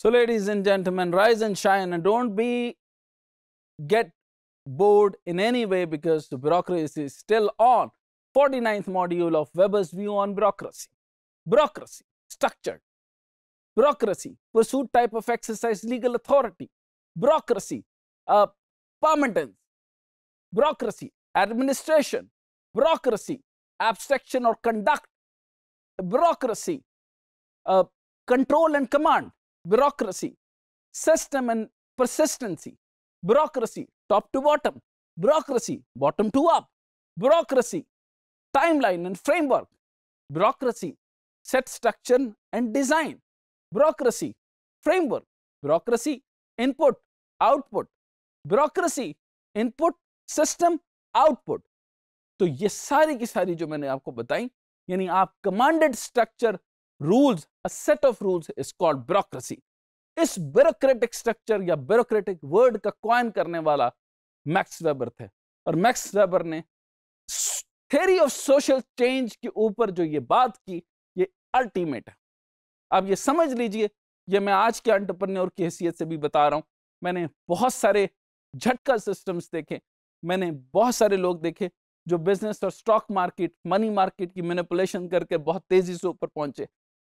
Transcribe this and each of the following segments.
So, ladies and gentlemen, rise and shine and don't be get bored in any way because the bureaucracy is still on. 49th module of Weber's view on bureaucracy. Bureaucracy, structured. Bureaucracy, pursuit type of exercise, legal authority. Bureaucracy, uh, Bureaucracy, administration. Bureaucracy, abstraction or conduct. Bureaucracy, uh, control and command bureaucracy, system and persistency, bureaucracy, top to bottom, bureaucracy, bottom to up, bureaucracy, timeline and framework, bureaucracy, set structure and design, bureaucracy, framework, bureaucracy, input, output, bureaucracy, input, system, output. तो ये सारी की सारी जो मैंने आपको बताई यानी आप commanded structure rules a set of rules is called bureaucracy इस ब्यूरोक्रेटिक स्ट्रक्चर या ब्यूरोक्रेटिक वर्ड का क्वाइन करने वाला मैक्स वेबर थे और मैक्स वेबर ने थ्योरी ऑफ सोशल चेंज के ऊपर जो ये बात की ये अल्टीमेट है अब ये समझ लीजिए ये मैं आज के एंटरप्रेन्योर की हैसियत से भी बता रहा हूँ मैंने बहुत सारे झटका सिस्टम्स देखे मैंने बहुत सारे लोग देखे जो बिजनेस और स्टॉक मार्केट मनी मार्केट की मैनिपुलेशन करके बहुत तेजी से ऊपर पहुंचे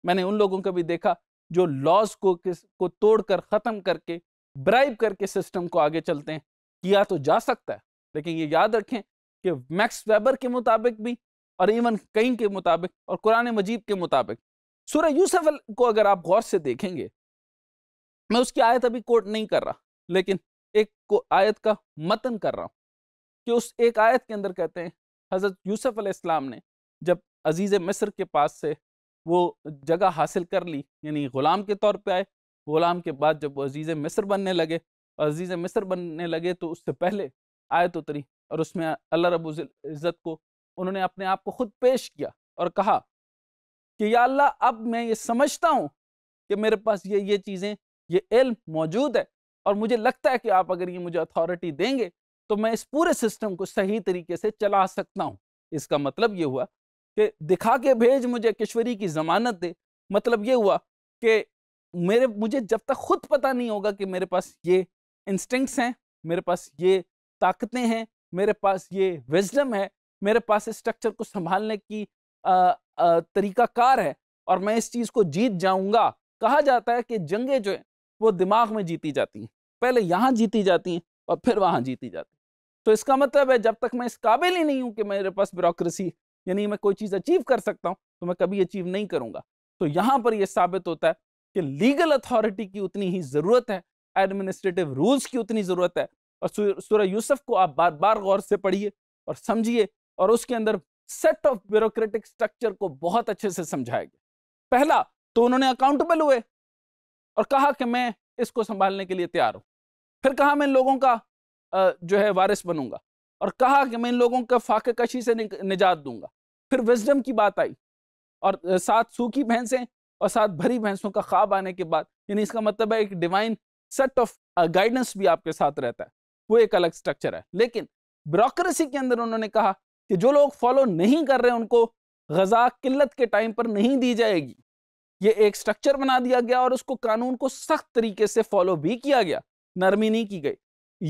मैंने उन लोगों को भी देखा जो लॉज को किस को तोड़कर ख़त्म करके ब्राइब करके सिस्टम को आगे चलते हैं किया तो जा सकता है लेकिन ये याद रखें कि मैक्स वेबर के मुताबिक भी और इवन कहीं के मुताबिक और कुरान मजीद के मुताबिक सूर्य यूसफ को अगर आप गौर से देखेंगे मैं उसकी आयत अभी कोट नहीं कर रहा लेकिन एक को आयत का मतन कर रहा हूँ कि उस एक आयत के अंदर कहते हैं हज़रत यूसुफ अलैहिस्सलाम ने जब अजीज़ मिस्र के पास से वो जगह हासिल कर ली यानी ग़ुलाम के तौर पे आए ग़ुलाम के बाद जब अजीज़ मिस्र बनने लगे अजीज़ मिस्र बनने लगे तो उससे पहले आए तो तरी और उसमें अल्लाह रबुजत को उन्होंने अपने आप को ख़ुद पेश किया और कहा कि या अल्लाह अब मैं ये समझता हूँ कि मेरे पास ये ये चीज़ें ये इल्म मौजूद है और मुझे लगता है कि आप अगर ये मुझे अथॉरिटी देंगे तो मैं इस पूरे सिस्टम को सही तरीके से चला सकता हूँ इसका मतलब ये हुआ कि दिखा के भेज मुझे किश्वरी की ज़मानत दे मतलब ये हुआ कि मेरे मुझे जब तक खुद पता नहीं होगा कि मेरे पास ये इंस्टिंक्ट्स हैं मेरे पास ये ताकतें हैं मेरे पास ये विजडम है मेरे पास इस स्ट्रक्चर को संभालने की तरीकाकार है और मैं इस चीज़ को जीत जाऊंगा कहा जाता है कि जंगें जो हैं वो दिमाग में जीती जाती हैं पहले यहाँ जीती जाती हैं और फिर वहाँ जीती जाती हैं तो इसका मतलब है जब तक मैं इस काबिल ही नहीं हूँ कि मेरे पास ब्यूरोसी यानी मैं कोई चीज़ अचीव कर सकता हूँ तो मैं कभी अचीव नहीं करूँगा तो यहाँ पर यह साबित होता है कि लीगल अथॉरिटी की उतनी ही ज़रूरत है एडमिनिस्ट्रेटिव रूल्स की उतनी ज़रूरत है और सूर्य यूसुफ को आप बार बार गौर से पढ़िए और समझिए और उसके अंदर सेट ऑफ ब्यूरोक्रेटिक स्ट्रक्चर को बहुत अच्छे से समझाया गया पहला तो उन्होंने अकाउंटेबल हुए और कहा कि मैं इसको संभालने के लिए तैयार हूँ फिर कहा मैं लोगों का जो है वारिस बनूंगा और कहा कि मैं इन लोगों का फाके कशी से निजात दूंगा फिर विजडम की बात आई और साथ सूखी भैंसें और साथ भरी भैंसों का ख्वाब आने के बाद यानी इसका मतलब है एक डिवाइन सेट ऑफ गाइडेंस भी आपके साथ रहता है वो एक अलग स्ट्रक्चर है लेकिन ब्रोक्रेसी के अंदर उन्होंने कहा कि जो लोग फॉलो नहीं कर रहे उनको गजा किल्लत के टाइम पर नहीं दी जाएगी ये एक स्ट्रक्चर बना दिया गया और उसको कानून को सख्त तरीके से फॉलो भी किया गया नरमी नहीं की गई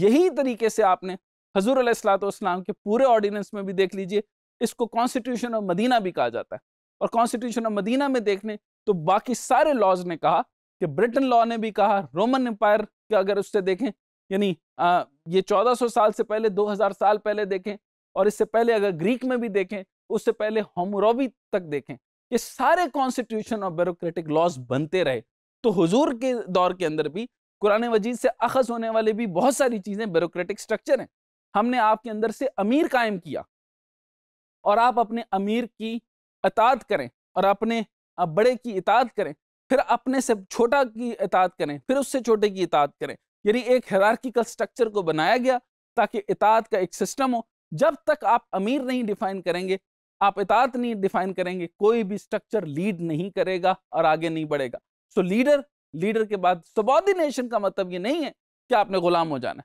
यही तरीके से आपने हजूर अलैहिस्सलाम के पूरे ऑर्डिनेंस में भी देख लीजिए इसको कॉन्स्टिट्यूशन ऑफ मदीना भी कहा जाता है और कॉन्स्टिट्यूशन ऑफ मदीना में देखने तो बाकी सारे लॉज ने कहा कि ब्रिटेन लॉ ने भी कहा रोमन एम्पायर का अगर उससे देखें यानी ये 1400 साल से पहले 2000 साल पहले देखें और इससे पहले अगर ग्रीक में भी देखें उससे पहले होमरोबी तक देखें ये सारे कॉन्स्टिट्यूशन और ब्यूरोक्रेटिक लॉज बनते रहे तो हुजूर के दौर के अंदर भी कुरान मजीद से अखज होने वाले भी बहुत सारी चीज़ें ब्यूरोक्रेटिक स्ट्रक्चर हैं हमने आपके अंदर से अमीर कायम किया और आप अपने अमीर की इताद करें और अपने बड़े की इताद करें फिर अपने से छोटा की इताद करें फिर उससे छोटे की इतात करें यानी एक हेरार्किकल स्ट्रक्चर को बनाया गया ताकि इताद का एक सिस्टम हो जब तक आप अमीर नहीं डिफाइन करेंगे आप इतात नहीं डिफाइन करेंगे कोई भी स्ट्रक्चर लीड नहीं करेगा और आगे नहीं बढ़ेगा सो लीडर लीडर के बाद सबॉर्डिनेशन का मतलब ये नहीं है कि आपने गुलाम हो जाना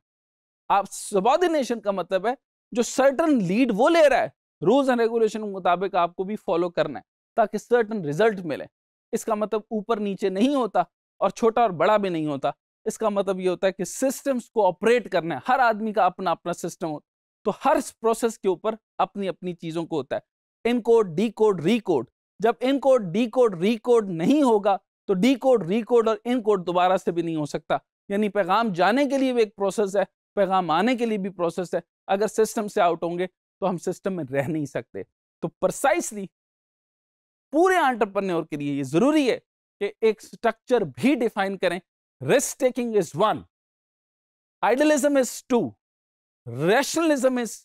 आप सबॉर्डिनेशन का मतलब है जो सर्टन लीड वो ले रहा है रूल्स एंड रेगुलेशन के मुताबिक आपको भी फॉलो करना है ताकि सर्टन रिजल्ट मिले इसका मतलब ऊपर नीचे नहीं होता और छोटा और बड़ा भी नहीं होता इसका मतलब ये होता है कि सिस्टम्स को ऑपरेट करना है हर आदमी का अपना अपना सिस्टम होता तो हर प्रोसेस के ऊपर अपनी अपनी चीज़ों को होता है इनकोड डी कोड रिकोड जब इनकोड डी कोड रिकोड नहीं होगा तो डी कोड रिकोड और इनकोड दोबारा से भी नहीं हो सकता यानी पैगाम जाने के लिए भी एक प्रोसेस है पैगाम आने के लिए भी प्रोसेस है अगर सिस्टम से आउट होंगे तो हम सिस्टम में रह नहीं सकते तो प्रसाइसली पूरे आंटरप्रन्योर के लिए ये जरूरी है कि एक स्ट्रक्चर भी डिफाइन करें risk taking is one idealism is two rationalism is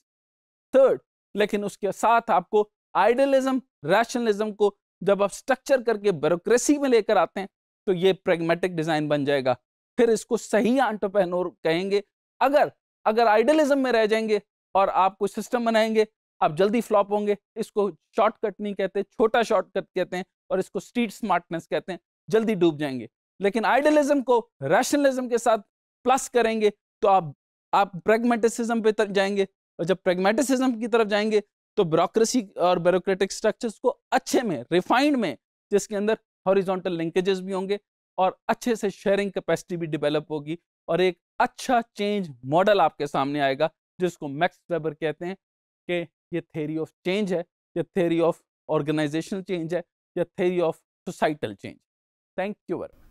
third लेकिन उसके साथ आपको आइडियलिज्म रैशनलिज्म को जब आप स्ट्रक्चर करके ब्यूरोक्रेसी में लेकर आते हैं तो ये प्रेगमेटिक डिजाइन बन जाएगा फिर इसको सही आंटरप्रेनोर कहेंगे अगर अगर आइडलिज्म में रह जाएंगे और आप कुछ सिस्टम बनाएंगे आप जल्दी फ्लॉप होंगे इसको शॉर्टकट नहीं कहते छोटा शॉर्टकट कहते हैं और इसको स्ट्रीट स्मार्टनेस कहते हैं जल्दी डूब जाएंगे लेकिन आइडलिज्म को रैशनलिज्म के साथ प्लस करेंगे तो आप आप प्रेगमेटिसिज्म पे जाएंगे और जब प्रेगमेटिसिज्म की तरफ जाएंगे तो ब्यूरोक्रेसी और ब्यूरोक्रेटिक स्ट्रक्चर्स को अच्छे में रिफाइंड में जिसके अंदर हॉरिजॉन्टल लिंकेजेस भी होंगे और अच्छे से शेयरिंग कैपेसिटी भी डेवलप होगी और एक अच्छा चेंज मॉडल आपके सामने आएगा जिसको मैक्स वेबर कहते हैं कि ये थेरी ऑफ चेंज है ये थेरी ऑफ ऑर्गेनाइजेशनल चेंज है या theory of societal change thank you very